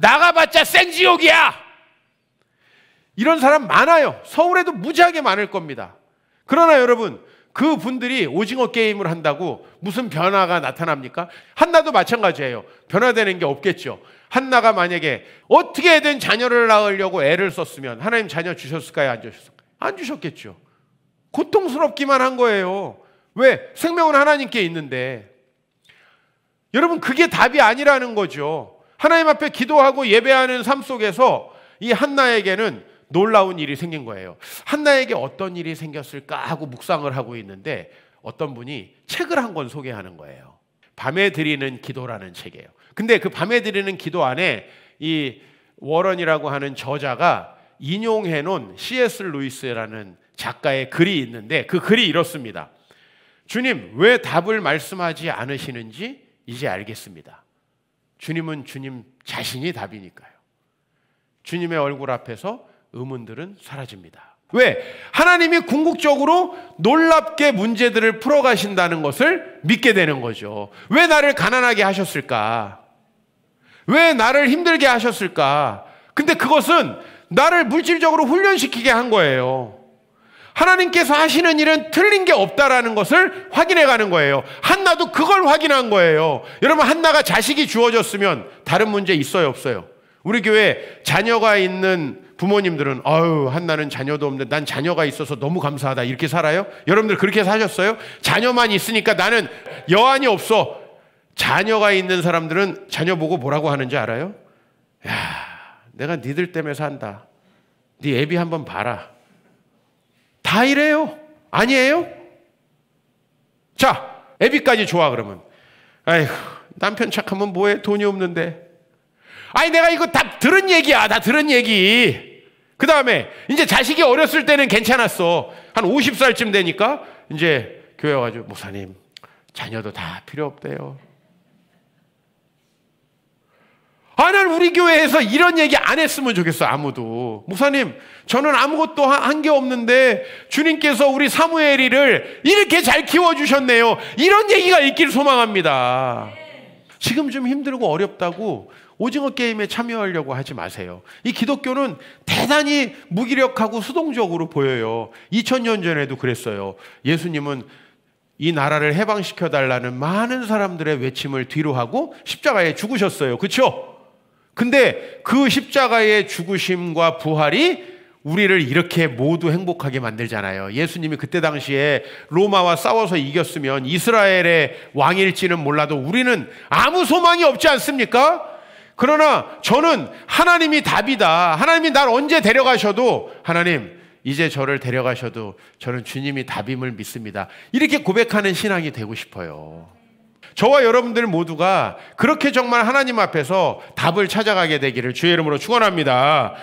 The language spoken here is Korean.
나가봤자 생지옥이야. 이런 사람 많아요. 서울에도 무지하게 많을 겁니다. 그러나 여러분, 그 분들이 오징어 게임을 한다고 무슨 변화가 나타납니까? 한나도 마찬가지예요. 변화되는 게 없겠죠. 한나가 만약에 어떻게든 자녀를 낳으려고 애를 썼으면 하나님 자녀 주셨을까요? 안 주셨을까요? 안 주셨겠죠. 고통스럽기만 한 거예요. 왜? 생명은 하나님께 있는데. 여러분, 그게 답이 아니라는 거죠. 하나님 앞에 기도하고 예배하는 삶 속에서 이 한나에게는 놀라운 일이 생긴 거예요. 한나에게 어떤 일이 생겼을까 하고 묵상을 하고 있는데 어떤 분이 책을 한 권 소개하는 거예요. 밤에 드리는 기도라는 책이에요. 근데 그 밤에 드리는 기도 안에 이 워런이라고 하는 저자가 인용해 놓은 C.S. 루이스라는 작가의 글이 있는데 그 글이 이렇습니다. 주님, 왜 답을 말씀하지 않으시는지 이제 알겠습니다. 주님은 주님 자신이 답이니까요. 주님의 얼굴 앞에서 의문들은 사라집니다. 왜? 하나님이 궁극적으로 놀랍게 문제들을 풀어가신다는 것을 믿게 되는 거죠. 왜 나를 가난하게 하셨을까? 왜 나를 힘들게 하셨을까? 근데 그것은 나를 물질적으로 훈련시키게 한 거예요. 하나님께서 하시는 일은 틀린 게 없다라는 것을 확인해 가는 거예요. 한나도 그걸 확인한 거예요. 여러분, 한나가 자식이 주어졌으면 다른 문제 있어요, 없어요? 우리 교회 자녀가 있는 부모님들은, 아유, 한나는 자녀도 없는데 난 자녀가 있어서 너무 감사하다. 이렇게 살아요? 여러분들 그렇게 사셨어요? 자녀만 있으니까 나는 여한이 없어. 자녀가 있는 사람들은 자녀 보고 뭐라고 하는지 알아요? 야, 내가 니들 때문에 산다. 니 네 애비 한번 봐라. 다 이래요. 아니에요? 자, 애비까지 좋아 그러면. 아이고, 남편 착하면 뭐해? 돈이 없는데. 아니 내가 이거 다 들은 얘기야. 다 들은 얘기. 그 다음에 이제 자식이 어렸을 때는 괜찮았어. 한 50살쯤 되니까 이제 교회 와가지고 목사님 자녀도 다 필요 없대요. 아, 난 우리 교회에서 이런 얘기 안 했으면 좋겠어, 아무도. 목사님, 저는 아무것도 한 게 없는데, 주님께서 우리 사무엘이를 이렇게 잘 키워주셨네요. 이런 얘기가 있길 소망합니다. 지금 좀 힘들고 어렵다고 오징어 게임에 참여하려고 하지 마세요. 이 기독교는 대단히 무기력하고 수동적으로 보여요. 2000년 전에도 그랬어요. 예수님은 이 나라를 해방시켜 달라는 많은 사람들의 외침을 뒤로하고 십자가에 죽으셨어요. 그렇죠? 근데 그 십자가의 죽으심과 부활이 우리를 이렇게 모두 행복하게 만들잖아요. 예수님이 그때 당시에 로마와 싸워서 이겼으면 이스라엘의 왕일지는 몰라도 우리는 아무 소망이 없지 않습니까? 그러나 저는 하나님이 답이다. 하나님이 날 언제 데려가셔도 하나님 이제 저를 데려가셔도 저는 주님이 답임을 믿습니다. 이렇게 고백하는 신앙이 되고 싶어요. 저와 여러분들 모두가 그렇게 정말 하나님 앞에서 답을 찾아가게 되기를 주의 이름으로 축원합니다.